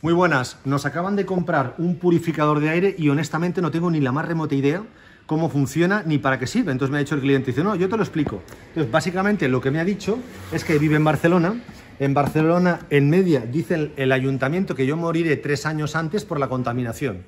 Muy buenas, nos acaban de comprar un purificador de aire y honestamente no tengo ni la más remota idea cómo funciona ni para qué sirve. Entonces me ha dicho el cliente, dice, no, yo te lo explico. Entonces básicamente lo que me ha dicho es que vive en Barcelona, en Barcelona en media dice el, el ayuntamiento que yo moriré tres años antes por la contaminación.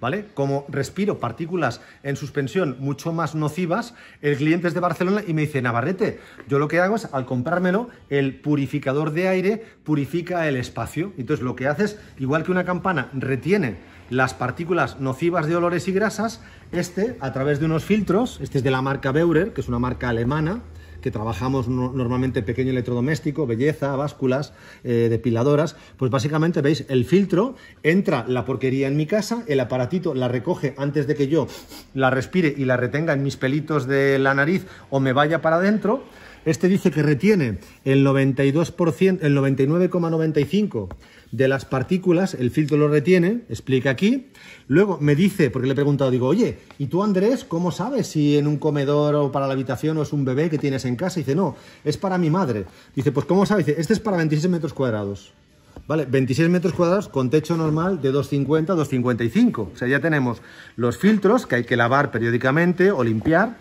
¿vale? Como respiro partículas en suspensión mucho más nocivas, el cliente es de Barcelona y me dice, Navarrete, yo lo que hago es, al comprármelo, el purificador de aire purifica el espacio. Entonces lo que hace es, igual que una campana retiene las partículas nocivas de olores y grasas, este, a través de unos filtros, este es de la marca Beurer, que es una marca alemana, que trabajamos normalmente pequeño electrodoméstico, belleza, básculas, eh, depiladoras, pues básicamente veis el filtro, entra la porquería en mi casa, el aparatito la recoge antes de que yo la respire y la retenga en mis pelitos de la nariz o me vaya para adentro este dice que retiene el 92%, el 99,95% de las partículas, el filtro lo retiene, explica aquí. Luego me dice, porque le he preguntado, digo, oye, ¿y tú Andrés cómo sabes si en un comedor o para la habitación o es un bebé que tienes en casa? dice, no, es para mi madre. Dice, pues ¿cómo sabes? Dice, este es para 26 metros cuadrados. ¿Vale? 26 metros cuadrados con techo normal de 250 255. O sea, ya tenemos los filtros que hay que lavar periódicamente o limpiar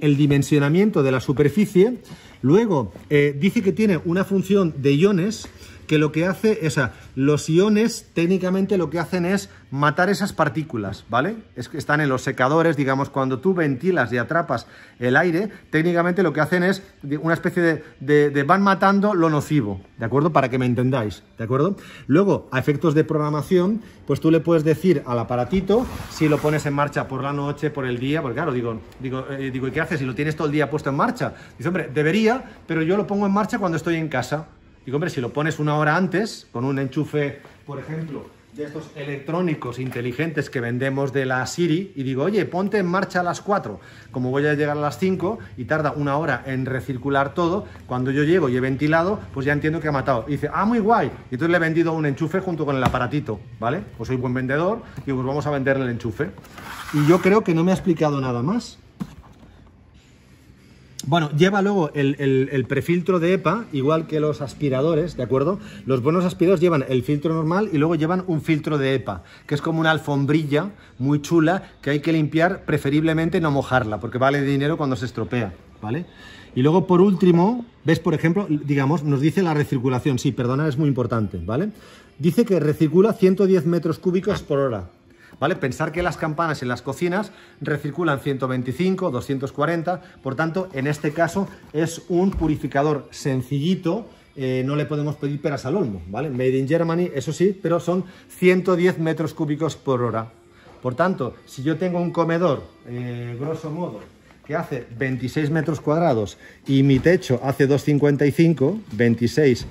el dimensionamiento de la superficie. Luego, eh, dice que tiene una función de iones que lo que hace, o sea, los iones técnicamente lo que hacen es matar esas partículas, ¿vale? que están en los secadores, digamos, cuando tú ventilas y atrapas el aire, técnicamente lo que hacen es una especie de, van matando lo nocivo, ¿de acuerdo? Para que me entendáis, ¿de acuerdo? Luego, a efectos de programación, pues tú le puedes decir al aparatito si lo pones en marcha por la noche, por el día, porque claro, digo, digo, eh, digo ¿y qué haces si lo tienes todo el día puesto en marcha? Dice, hombre, debería, pero yo lo pongo en marcha cuando estoy en casa. Y, hombre, si lo pones una hora antes, con un enchufe, por ejemplo, de estos electrónicos inteligentes que vendemos de la Siri, y digo, oye, ponte en marcha a las 4, como voy a llegar a las 5 y tarda una hora en recircular todo, cuando yo llego y he ventilado, pues ya entiendo que ha matado. Y dice, ah, muy guay. Y entonces le he vendido un enchufe junto con el aparatito, ¿vale? Pues soy buen vendedor y pues vamos a venderle el enchufe. Y yo creo que no me ha explicado nada más. Bueno, lleva luego el, prefiltro de EPA, igual que los aspiradores, ¿de acuerdo? Los buenos aspiradores llevan el filtro normal y luego llevan un filtro de EPA, que es como una alfombrilla muy chula que hay que limpiar, preferiblemente no mojarla, porque vale dinero cuando se estropea, ¿vale? Y luego, por último, ves, por ejemplo, digamos, nos dice la recirculación. Sí, perdona, es muy importante, ¿vale? Dice que recircula 110 metros cúbicos por hora, ¿vale? Pensar que las campanas en las cocinas recirculan 125, 240, por tanto, en este caso es un purificador sencillito, eh, no le podemos pedir peras al olmo, ¿vale? Made in Germany, eso sí, pero son 110 metros cúbicos por hora. Por tanto, si yo tengo un comedor, eh, grosso modo, que hace 26 metros cuadrados y mi techo hace 2,55, 26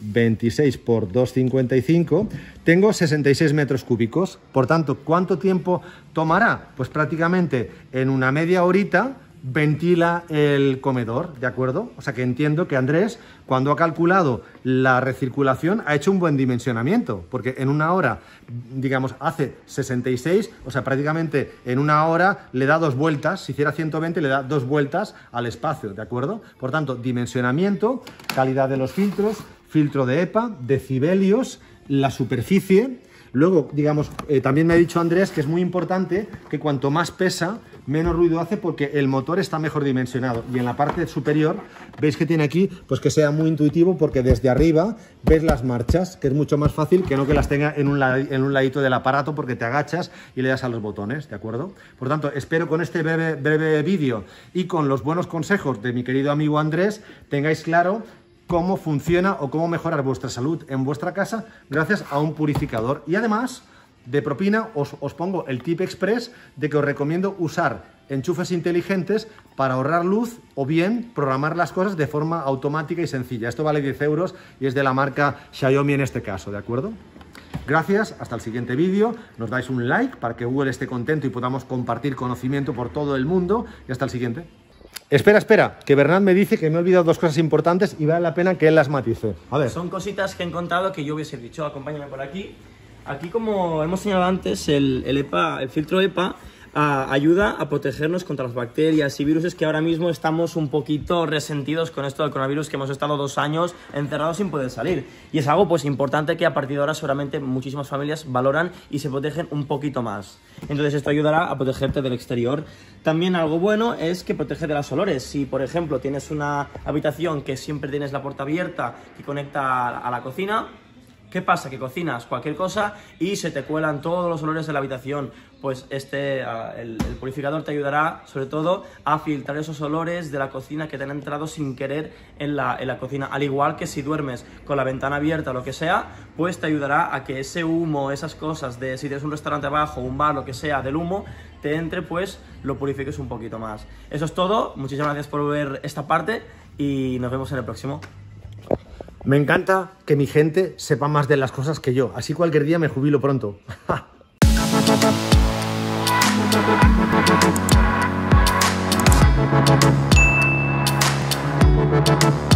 26 por 2,55, tengo 66 metros cúbicos. Por tanto, ¿cuánto tiempo tomará? Pues prácticamente en una media horita ventila el comedor, ¿de acuerdo? O sea que entiendo que Andrés, cuando ha calculado la recirculación, ha hecho un buen dimensionamiento, porque en una hora, digamos, hace 66, o sea, prácticamente en una hora le da dos vueltas, si hiciera 120 le da dos vueltas al espacio, ¿de acuerdo? Por tanto, dimensionamiento, calidad de los filtros, filtro de EPA, decibelios, la superficie. Luego, digamos, eh, también me ha dicho Andrés que es muy importante que cuanto más pesa, menos ruido hace porque el motor está mejor dimensionado. Y en la parte superior, veis que tiene aquí, pues que sea muy intuitivo porque desde arriba ves las marchas, que es mucho más fácil que no que las tenga en un, en un ladito del aparato porque te agachas y le das a los botones, ¿de acuerdo? Por tanto, espero con este breve, breve vídeo y con los buenos consejos de mi querido amigo Andrés, tengáis claro cómo funciona o cómo mejorar vuestra salud en vuestra casa gracias a un purificador. Y además, de propina, os, pongo el tip express de que os recomiendo usar enchufes inteligentes para ahorrar luz o bien programar las cosas de forma automática y sencilla. Esto vale 10 euros y es de la marca Xiaomi en este caso, ¿de acuerdo? Gracias, hasta el siguiente vídeo. Nos dais un like para que Google esté contento y podamos compartir conocimiento por todo el mundo. Y hasta el siguiente. Espera, espera, que Bernard me dice que me he olvidado dos cosas importantes y vale la pena que él las matice. ver. Son cositas que he encontrado que yo hubiese dicho. Acompáñame por aquí. Aquí, como hemos señalado antes, el, el EPA, el filtro EPA ayuda a protegernos contra las bacterias y virus que ahora mismo estamos un poquito resentidos con esto del coronavirus, que hemos estado dos años encerrados sin poder salir. Y es algo pues importante que a partir de ahora seguramente muchísimas familias valoran y se protegen un poquito más. Entonces esto ayudará a protegerte del exterior. También algo bueno es que protege de los olores. Si por ejemplo tienes una habitación que siempre tienes la puerta abierta y conecta a la cocina, ¿Qué pasa? Que cocinas cualquier cosa y se te cuelan todos los olores de la habitación. Pues este, ah, el, purificador te ayudará sobre todo a filtrar esos olores de la cocina que te han entrado sin querer en la, en la cocina. Al igual que si duermes con la ventana abierta o lo que sea, pues te ayudará a que ese humo, esas cosas de si tienes un restaurante abajo, un bar, lo que sea, del humo, te entre, pues lo purifiques un poquito más. Eso es todo. Muchísimas gracias por ver esta parte y nos vemos en el próximo. Me encanta que mi gente sepa más de las cosas que yo, así cualquier día me jubilo pronto.